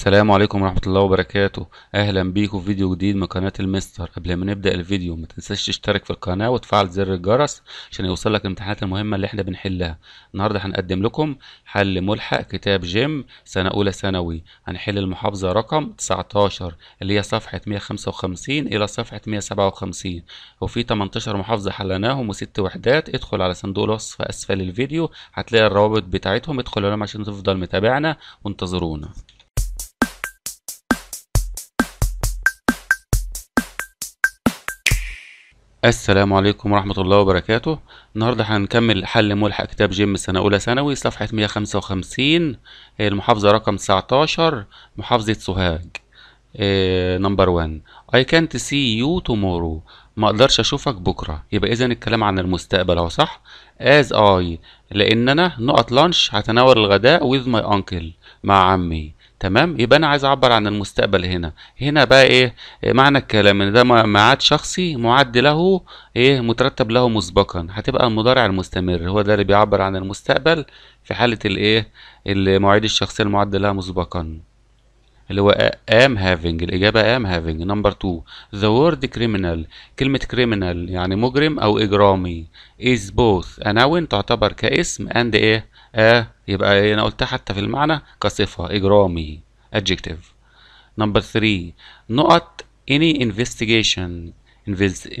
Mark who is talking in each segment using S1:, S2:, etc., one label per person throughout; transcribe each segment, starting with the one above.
S1: السلام عليكم ورحمة الله وبركاته أهلا بيكم في فيديو جديد من قناة المستر قبل ما نبدأ الفيديو ما تنساش تشترك في القناة وتفعل زر الجرس عشان يوصلك الامتحانات المهمة اللي احنا بنحلها النهاردة هنقدم لكم حل ملحق كتاب جيم سنة أولى ثانوي هنحل المحافظة رقم 19 اللي هي صفحة 155 إلى صفحة 157 وفي 18 محافظة حلناهم وست وحدات ادخل على صندوق الوصف أسفل الفيديو هتلاقي الروابط بتاعتهم ادخل لهم عشان تفضل متابعنا وانتظرونا السلام عليكم ورحمة الله وبركاته النهاردة هنكمل حل ملحق كتاب جيم سنة أولى ثانوي صفحة 155 آه، المحافظة رقم 19 محافظة سوهاج آه، نمبر 1 I can't see you tomorrow ما اقدرش اشوفك بكرة يبقى اذا الكلام عن المستقبل اهو صح as I لان انا نقط لانش هتناول الغداء with my uncle مع عمي تمام يبقى انا عايز اعبر عن المستقبل هنا هنا بقى ايه, إيه معنى الكلام ان ده ميعاد شخصي معد له ايه مترتب له مسبقا هتبقى المضارع المستمر هو ده اللي بيعبر عن المستقبل في حاله الايه المواعيد الشخصيه المعد لها مسبقا اللي هو ام هافينج الإجابة ام هافينج نمبر 2 ذا وورد كريمنال كلمة كريمنال يعني مجرم أو إجرامي از بوث اناون تعتبر كاسم اند إيه آه يبقى انا قلتها حتى في المعنى كصفه اجرامي adjective نمبر 3 نقط any investigation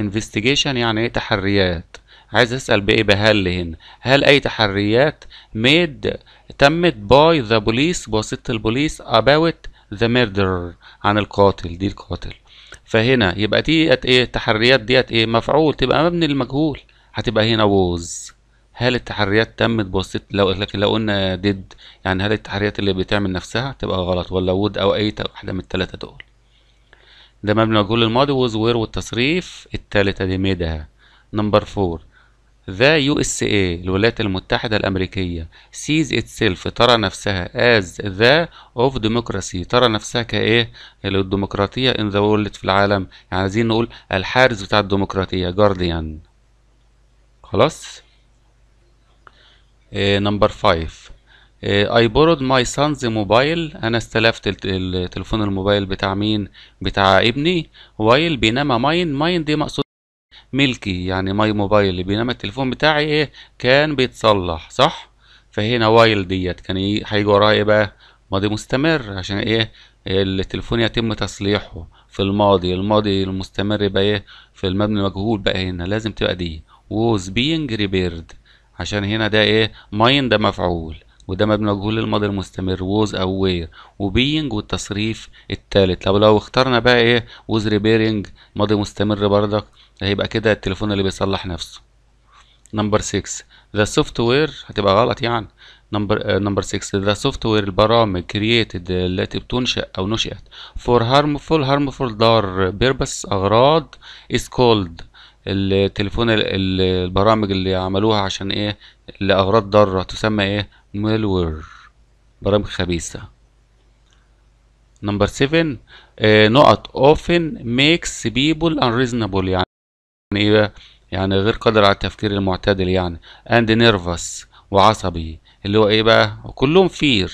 S1: investigation يعني ايه تحريات عايز اسال بايه بهل هنا هل اي تحريات made تمت by the police بواسطه البوليس about the murder عن القاتل دي القاتل فهنا يبقى دي ايه التحريات ديت ايه مفعول تبقى مبني للمجهول هتبقى هنا was هل التحريات تمت بواسطه لو لكن لو قلنا ديد يعني هل التحريات اللي بتعمل نفسها تبقى غلط ولا وود او اي واحده من الثلاثه دول ده مبني مجهول الماضي ووز وير والتصريف الثالثه دي ميدها نمبر 4 ذا يو اس اي الولايات المتحده الامريكيه سيز اتسلف ترى نفسها از ذا اوف ديموكراسي ترى نفسها كايه الديمقراطيه ان ذا وورلد في العالم يعني عايزين نقول الحارس بتاع الديمقراطيه جارديان خلاص نمبر 5 اي بورد ماي سانز موبايل انا استلفت التليفون الموبايل بتاع مين بتاع ابني وايل بينما ماين ماين دي مقصود ملكي يعني ماي موبايل بينما التليفون بتاعي ايه كان بيتصلح صح فهنا وايل ديت كان هيجي وراها ايه بقى ماضي مستمر عشان ايه التليفون يتم تصليحه في الماضي الماضي المستمر يبقى ايه في المبني المجهول بقى هنا لازم تبقى دي was being repaired عشان هنا ده ايه ماين ده مفعول وده مبني مجهول الماضي المستمر ووز او وير وبينج والتصريف التالت لو لو اخترنا بقى ايه ووز ريبيرنج ماضي مستمر بردك هيبقى كده التليفون اللي بيصلح نفسه نمبر 6 ذا سوفت وير هتبقى غلط يعني نمبر نمبر 6 ذا سوفت وير البرامج كرييتد التي بتنشأ او نشأت فور هارمفول هارمفول دار بيربس اغراض از كولد التليفون البرامج اللي عملوها عشان ايه لاغراض ضاره تسمى ايه مالوير برامج خبيثه نمبر 7 آه، نقط often makes people unreasonable يعني ايه يعني غير قادر على التفكير المعتدل يعني and nervous وعصبي اللي هو ايه بقى كلهم fear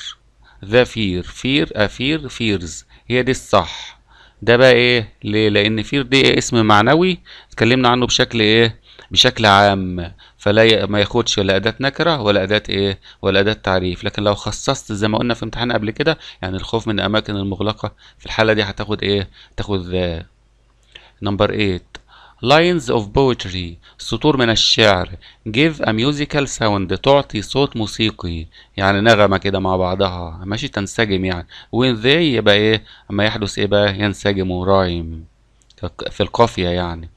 S1: ذا fear fear a fear fears هي دي الصح ده بقى ايه ليه لان فير دي اسم معنوي اتكلمنا عنه بشكل ايه بشكل عام فلا ما ياخدش لا اداه نكره ولا اداه ايه ولا اداه تعريف لكن لو خصصت زي ما قلنا في امتحان قبل كده يعني الخوف من الاماكن المغلقه في الحاله دي هتاخد ايه تاخد نمبر 8 Lines of poetry سطور من الشعر give a musical sound تعطي صوت موسيقي يعني نغمة كده مع بعضها ماشي تنسجم يعني when they يبقى ايه اما يحدث ايه بقى ينسجم ورايم في القافية يعني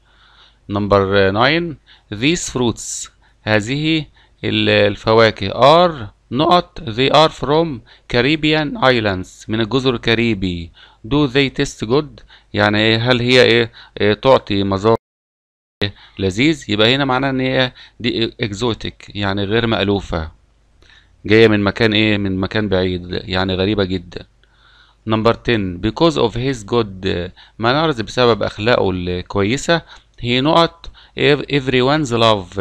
S1: نمبر 9 these fruits هذه الفواكه are نقط they are from Caribbean islands من الجزر الكاريبي do they taste good يعني إيه؟ هل هي ايه, إيه تعطي مذاق لذيذ يبقى هنا معناها ان هي دي اكزوتيك يعني غير مألوفة جاية من مكان ايه من مكان بعيد يعني غريبة جدا نمبر 10 because of his good manners بسبب اخلاقه الكويسة هي نقط everyone's love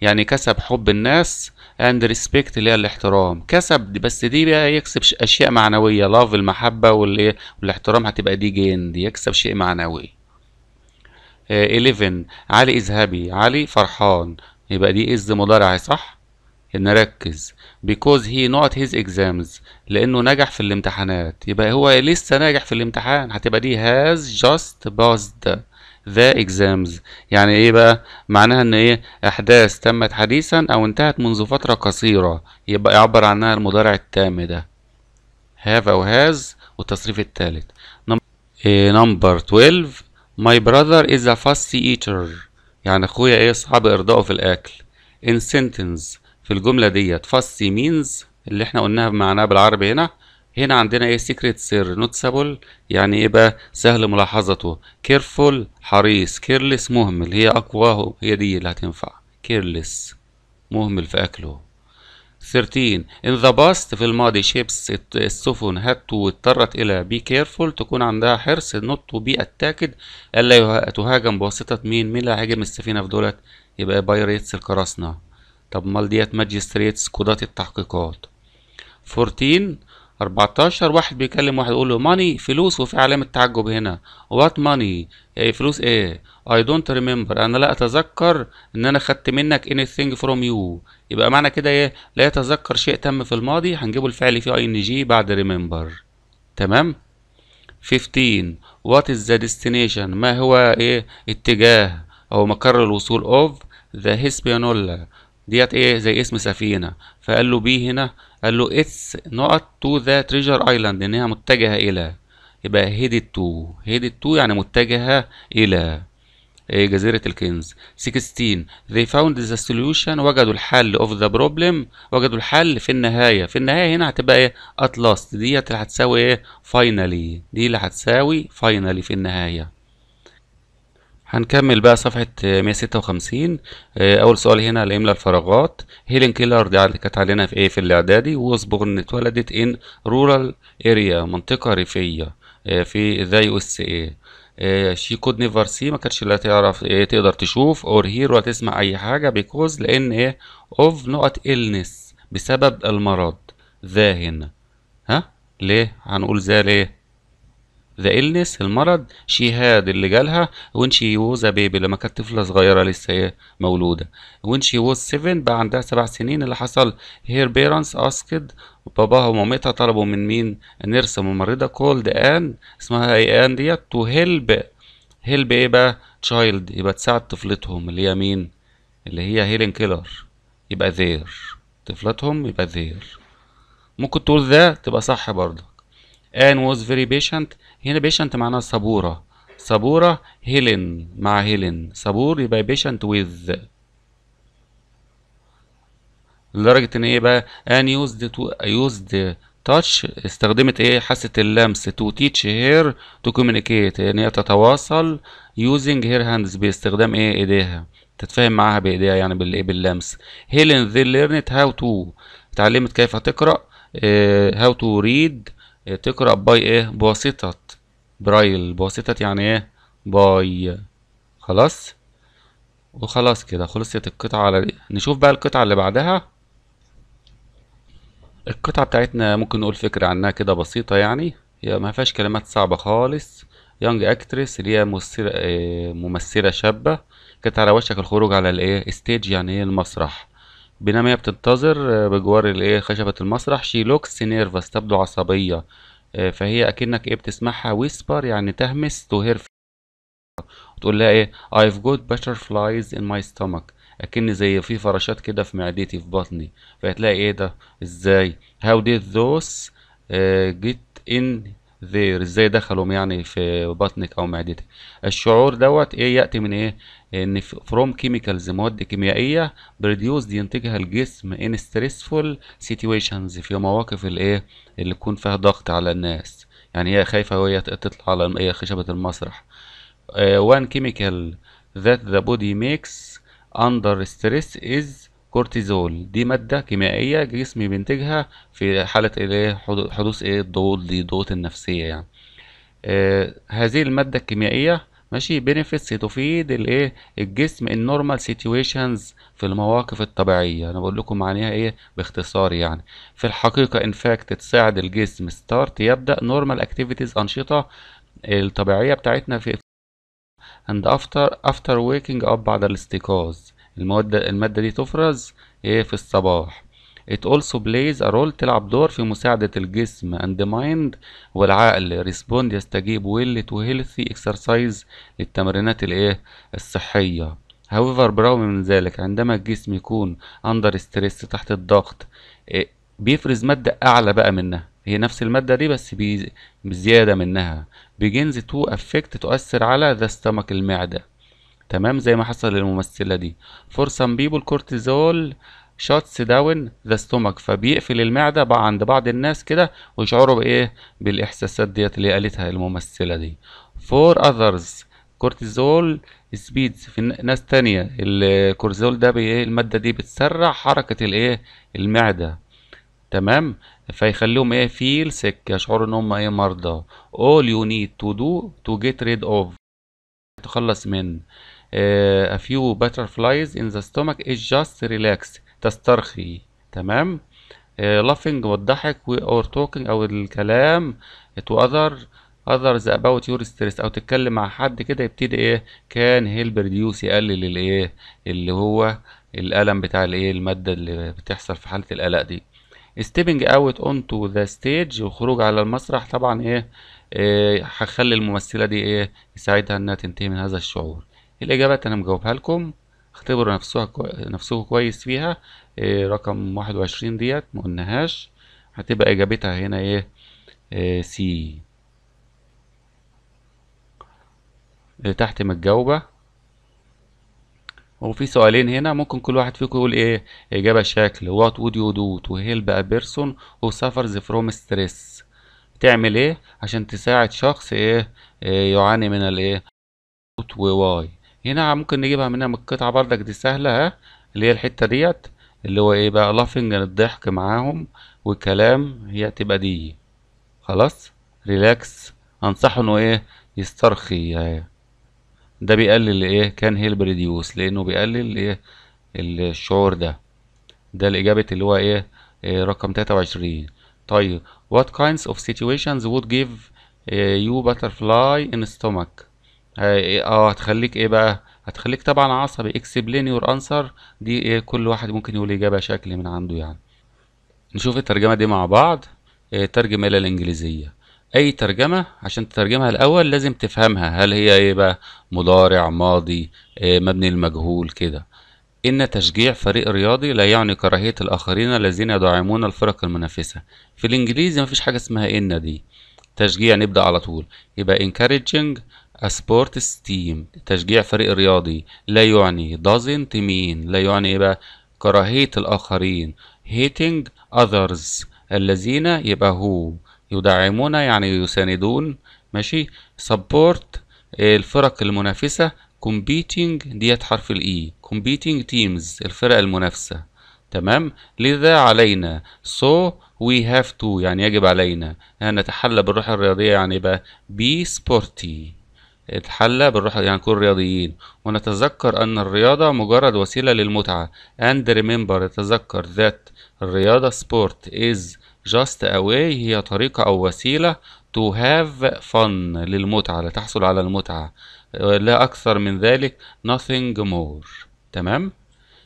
S1: يعني كسب حب الناس and respect اللي هي الاحترام كسب بس دي بقى يكسب اشياء معنويه لاف المحبه والايه والاحترام هتبقى دي جين دي يكسب شيء معنوي 11 علي اذهبي علي فرحان يبقى دي از مضارع صح نركز because he not his exams لانه نجح في الامتحانات يبقى هو لسه ناجح في الامتحان هتبقى دي has just passed the exams يعني ايه بقى معناها ان ايه احداث تمت حديثا او انتهت منذ فتره قصيره يبقى يعبر عنها المضارع التام ده have او has والتصريف الثالث نمبر 12 My brother is a fussy eater يعني اخويا ايه صعب ارضائه في الاكل in sentence في الجملة ديت fussy means اللي احنا قلناها بمعناها بالعربي هنا هنا عندنا ايه secret سر noticeable يعني ايه بقى سهل ملاحظته careful حريص careless مهمل هي أقواه هي دي اللي هتنفع careless مهمل في اكله 13 in the past في الماضي ships السفن had to اضطرت إلى uh, be careful تكون عندها حرص not to be attacked ألا تهاجم بواسطة مين مين اللي هاجم السفينة في دولت يبقى بايريتس القراصنة طب مال ديت ماجستريتس قضاة التحقيقات 14 14 واحد بيكلم واحد يقول له ماني فلوس وفي علامة تعجب هنا وات إيه، ماني فلوس ايه اي دونت ريمبر انا لا اتذكر ان انا خدت منك anything from you يبقى معنى كده ايه لا يتذكر شيء تم في الماضي هنجيبه الفعل فيه ing بعد remember تمام 15 وات از ذا ديستنيشن ما هو ايه اتجاه او مقر الوصول اوف ذا Hispaniola ديت ايه زي اسم سفينة فقال له بي هنا قال له اتس نقط تو ذا تريجر ايلاند ان هي متجهه الى يبقى هيدد تو هيدد تو يعني متجهه الى إيه، جزيرة الكنز 16 they found the solution وجدوا الحل of the problem وجدوا الحل في النهاية في النهاية هنا هتبقى ايه at last ديت اللي هتساوي ايه finally دي اللي هتساوي finally في النهاية هنكمل بقى صفحة 156 آه، أول سؤال هنا الإملاء الفراغات هيلين كيلر دي كانت علينا في إيه في الإعدادي ووسبورن اتولدت إن رورال إريا منطقة ريفية آه، في يو إس إيه شي كود نيفر سي ما كانتش لا تعرف إيه تقدر تشوف أور هير ولا تسمع أي حاجة بيكوز لأن إيه أوف نقط إلنس بسبب المرض ذا هنا ها ليه هنقول ذا ليه the illness المرض شي هاد اللي جالها when she was a baby لما كانت طفلة صغيرة لسه هي مولودة when she was 7 بقى عندها سبع سنين اللي حصل her parents asked باباها ومامتها طلبوا من مين نيرس ممرضة كولد آن اسمها اي آن ديت تو هيلب هيلب ايه بقى تشايلد يبقى تساعد طفلتهم اللي هي مين اللي هي هيلين كيلر يبقى ذير طفلتهم يبقى ذير ممكن تقول ذا تبقى صح برضه ان واز فيري بيشنت هنا بيشنت معناها صبورة صبورة هيلين مع هيلين صبور يبقى بيشنت ويز لدرجة ان ايه بقى ان يوزد to used استخدمت ايه حاسة اللمس تو تيتش هير تو كوميونيكيت ان هي تتواصل يوزنج هير هاندز باستخدام ايه ايديها تتفاهم معاها بايديها يعني إيه؟ باللمس هيلين ذي ليرنت هاو تو اتعلمت كيف تقرأ هاو تو ريد إيه، تقرأ باي ايه بواسطة برايل بواسطة يعني ايه باي خلاص وخلاص كده خلصت القطعة على دي نشوف بقى القطعة اللي بعدها القطعة بتاعتنا ممكن نقول فكرة عنها كده بسيطة يعني هي ما فيهاش كلمات صعبة خالص يونج اكتريس اللي هي ممثلة, إيه، ممثلة شابة كانت على وشك الخروج على الايه ستيج يعني ايه المسرح بينما هي بتنتظر آه، بجوار الايه خشبة المسرح شي لوكس نيرفس تبدو عصبية آه، فهي اكنك ايه بتسمعها ويسبر يعني تهمس تو هير تقول لها ايه I've got butterflies in my stomach اكن زي في فراشات كده في معدتي في بطني فهتلاقي ايه ده ازاي how did those uh, get in ذير ازاي دخلهم يعني في بطنك او معدتك الشعور دوت ايه ياتي من ايه ان فروم كيميكالز مواد كيميائيه بريديوس ينتجها الجسم ان ستريسفول سيتويشنز في مواقف الايه اللي يكون فيها ضغط على الناس يعني هي خايفه وهي تطلع على خشبه المسرح وان كيميكال ذات ذا بودي ميكس اندر ستريس از كورتيزول دي مادة كيميائية جسمي بينتجها في حالة ايه حدوث ايه الضغوط دي الضغوط النفسية يعني آه هذه المادة الكيميائية ماشي بنفيتس تفيد الايه الجسم النورمال سيتويشنز في المواقف الطبيعيه انا بقول لكم معناها ايه باختصار يعني في الحقيقه ان فاكت تساعد الجسم ستارت يبدا نورمال اكتيفيتيز انشطه الطبيعيه بتاعتنا في and after after waking up بعد الاستيقاظ المواد المادة دي تفرز ايه في الصباح It also plays a role تلعب دور في مساعدة الجسم and the mind والعقل respond يستجيب well to healthy exercise للتمرينات الايه الصحية however برغم من ذلك عندما الجسم يكون under stress تحت الضغط إيه، بيفرز مادة أعلى بقى منها هي نفس المادة دي بس بزيادة منها begins to affect تؤثر على the stomach المعدة تمام زي ما حصل للممثله دي فور سام بيبول كورتيزول شوتس داون ذا ستومك فبيقفل المعده بقى عند بعض الناس كده ويشعروا بايه بالاحساسات ديت اللي قالتها الممثله دي فور اذرز كورتيزول سبيدز في ناس تانية الكورتيزول ده بايه الماده دي بتسرع حركه الايه المعده تمام فيخليهم ايه فيل سك يشعروا ان هم ايه مرضى all you need to do to get rid of تخلص من آه، a few butterflies in the stomach is just relax تسترخي تمام آه، laughing والضحك or talking أو الكلام to other others about your stress او تتكلم مع حد كده يبتدي ايه كان هيل بريديوس يقلل الايه اللي هو الالم بتاع الايه الماده اللي بتحصل في حاله القلق دي stepping out onto the stage وخروج على المسرح طبعا ايه آه، هخلي إيه الممثله دي ايه يساعدها انها تنتهي من هذا الشعور الإجابات أنا مجاوبها لكم اختبروا نفسها كو... نفسكم كويس فيها إيه رقم 21 ديت ما قلناهاش هتبقى إجابتها هنا إيه, إيه سي إيه تحت متجاوبة وفي سؤالين هنا ممكن كل واحد فيكم يقول ايه اجابه شكل وات وود يو دو تو هيلب ا بيرسون هو suffers فروم ستريس تعمل ايه عشان تساعد شخص ايه, إيه يعاني من الايه وواي هنا ممكن نجيبها منها من القطعة بردك دي سهلة ها اللي هي الحتة ديت اللي هو ايه بقى لافنج الضحك معاهم وكلام هي تبقى دي خلاص ريلاكس انصحه انه ايه يسترخي يعني. ده بيقلل ايه كان هيلب ريديوس لانه بيقلل ايه الشعور ده ده الاجابه اللي هو ايه, إيه رقم 23 طيب what kinds of situations would give يو إيه، you butterfly in stomach إيه؟ اه هتخليك ايه بقى هتخليك طبعا عصبي اكسبلين يور انسر دي ايه كل واحد ممكن يقول اجابه شكل من عنده يعني نشوف الترجمه دي مع بعض إيه ترجم الى الانجليزيه اي ترجمه عشان تترجمها الاول لازم تفهمها هل هي ايه بقى مضارع ماضي إيه مبني المجهول كده إن تشجيع فريق رياضي لا يعني كراهية الآخرين الذين يدعمون الفرق المنافسة في الإنجليزي مفيش حاجة اسمها إن دي تشجيع نبدأ على طول يبقى encouraging سبورت ستيم تشجيع فريق رياضي لا يعني doesn't mean لا يعني ايه بقى كراهية الآخرين hating others الذين يبقى هو يدعمون يعني يساندون ماشي support الفرق المنافسة competing ديت حرف الاي e، competing teams الفرق المنافسة تمام لذا علينا so we have to يعني يجب علينا أن نتحلى بالروح الرياضية يعني يبقى be sporty اتحلى بالروح يعني نكون رياضيين ونتذكر أن الرياضة مجرد وسيلة للمتعة and remember تذكر that الرياضة sport is just a way هي طريقة أو وسيلة to have fun للمتعة لتحصل على المتعة لا أكثر من ذلك nothing more تمام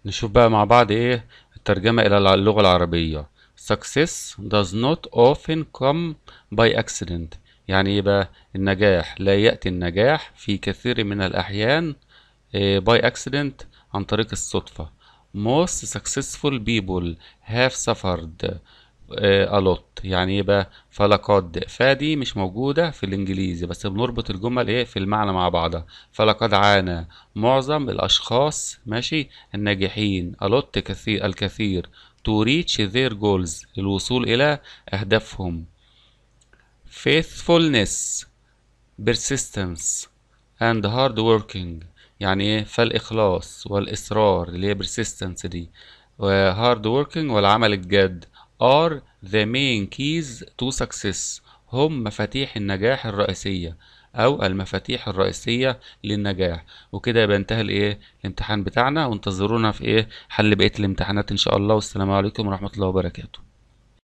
S1: نشوف بقى مع بعض إيه الترجمة إلى اللغة العربية success does not often come by accident يعني ايه بقى النجاح لا يأتي النجاح في كثير من الأحيان باي آه، اكسيدنت عن طريق الصدفة most successful people have suffered آه، a lot يعني ايه بقى فلقد فادي مش موجودة في الانجليزي بس بنربط الجمل ايه في المعنى مع بعضها فلقد عانى معظم الاشخاص ماشي الناجحين a lot كثير الكثير to reach their goals الوصول الى اهدافهم faithfulness persistence and hard working يعني ايه فالإخلاص والإصرار اللي هي persistence دي hard working والعمل الجاد are the main keys to success هم مفاتيح النجاح الرئيسية أو المفاتيح الرئيسية للنجاح وكده بنتهى الإيه الامتحان بتاعنا وانتظرونا في إيه حل بقية الامتحانات إن شاء الله والسلام عليكم ورحمة الله وبركاته